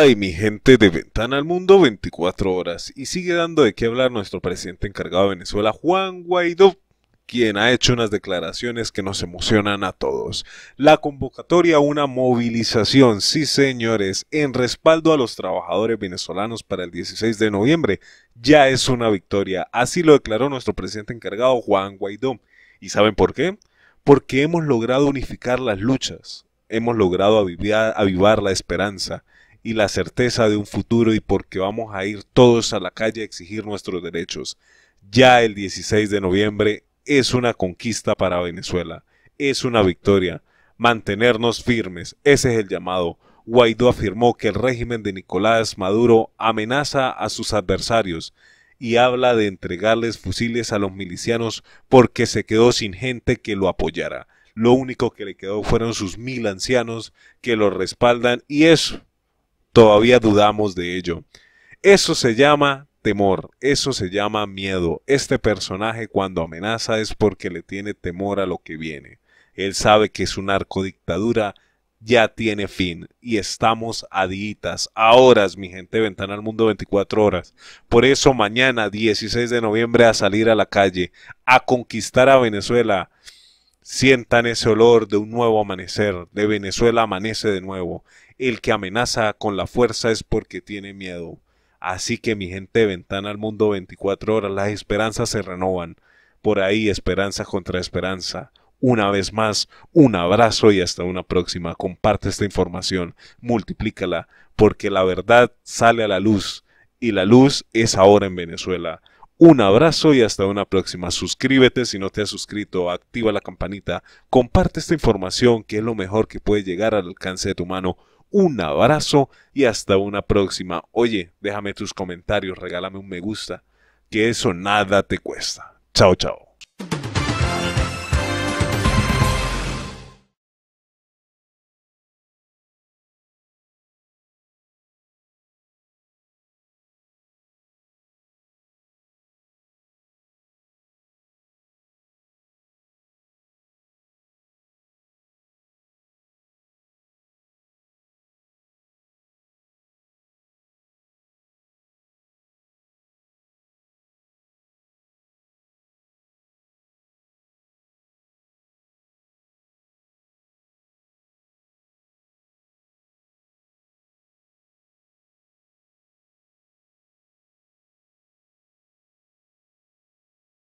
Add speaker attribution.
Speaker 1: Ay, mi gente de Ventana al Mundo 24 horas. Y sigue dando de qué hablar nuestro presidente encargado de Venezuela, Juan Guaidó, quien ha hecho unas declaraciones que nos emocionan a todos. La convocatoria una movilización, sí señores, en respaldo a los trabajadores venezolanos para el 16 de noviembre ya es una victoria. Así lo declaró nuestro presidente encargado, Juan Guaidó. ¿Y saben por qué? Porque hemos logrado unificar las luchas, hemos logrado avivar la esperanza, y la certeza de un futuro y porque vamos a ir todos a la calle a exigir nuestros derechos. Ya el 16 de noviembre es una conquista para Venezuela, es una victoria. Mantenernos firmes, ese es el llamado. Guaidó afirmó que el régimen de Nicolás Maduro amenaza a sus adversarios y habla de entregarles fusiles a los milicianos porque se quedó sin gente que lo apoyara. Lo único que le quedó fueron sus mil ancianos que lo respaldan y eso todavía dudamos de ello. Eso se llama temor, eso se llama miedo. Este personaje cuando amenaza es porque le tiene temor a lo que viene. Él sabe que es narcodictadura dictadura ya tiene fin y estamos a Ahora a mi gente, ventana al mundo 24 horas. Por eso mañana, 16 de noviembre, a salir a la calle, a conquistar a Venezuela. Sientan ese olor de un nuevo amanecer, de Venezuela amanece de nuevo. El que amenaza con la fuerza es porque tiene miedo. Así que mi gente Ventana al Mundo 24 horas, las esperanzas se renovan. Por ahí esperanza contra esperanza. Una vez más, un abrazo y hasta una próxima. Comparte esta información, multiplícala, porque la verdad sale a la luz y la luz es ahora en Venezuela. Un abrazo y hasta una próxima. Suscríbete si no te has suscrito, activa la campanita, comparte esta información que es lo mejor que puede llegar al alcance de tu mano. Un abrazo y hasta una próxima. Oye, déjame tus comentarios, regálame un me gusta, que eso nada te cuesta. Chao, chao.